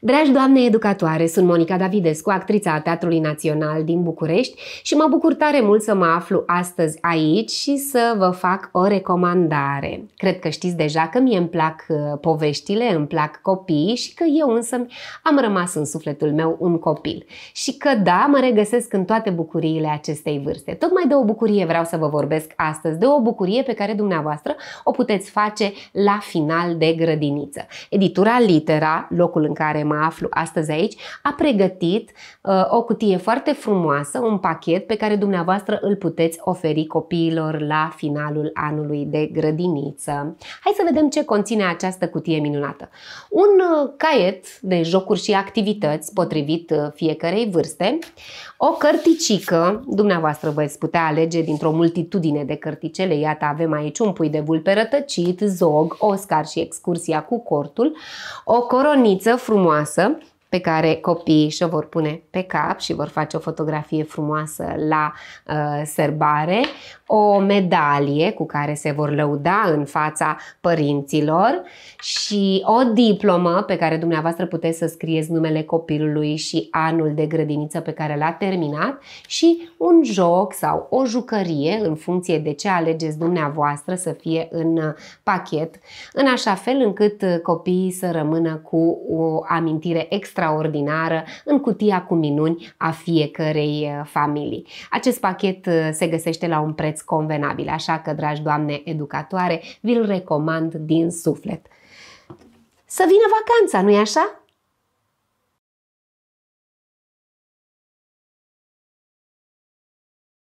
Dragi doamne educatoare, sunt Monica Davidescu, actrița a Teatrului Național din București și mă bucur tare mult să mă aflu astăzi aici și să vă fac o recomandare. Cred că știți deja că mie îmi plac uh, poveștile, îmi plac copiii și că eu însă am rămas în sufletul meu un copil. Și că da, mă regăsesc în toate bucuriile acestei vârste. Tocmai de o bucurie vreau să vă vorbesc astăzi, de o bucurie pe care dumneavoastră o puteți face la final de grădiniță. Editura Litera, locul în care mă aflu astăzi aici, a pregătit uh, o cutie foarte frumoasă, un pachet pe care dumneavoastră îl puteți oferi copiilor la finalul anului de grădiniță. Hai să vedem ce conține această cutie minunată. Un uh, caiet de jocuri și activități potrivit uh, fiecarei vârste, o cărticică, dumneavoastră veți putea alege dintr-o multitudine de cărticele, iată avem aici un pui de vulpe rătăcit, zog, Oscar și excursia cu cortul, o coroniță frumoasă massa pe care copiii și-o vor pune pe cap și vor face o fotografie frumoasă la uh, sărbare, o medalie cu care se vor lăuda în fața părinților și o diplomă pe care dumneavoastră puteți să scrieți numele copilului și anul de grădiniță pe care l-a terminat și un joc sau o jucărie în funcție de ce alegeți dumneavoastră să fie în uh, pachet, în așa fel încât uh, copiii să rămână cu o amintire extra extraordinară în cutia cu minuni a fiecărei uh, familii. Acest pachet uh, se găsește la un preț convenabil, așa că, dragi doamne educatoare, vi-l recomand din suflet. Să vină vacanța, nu-i așa?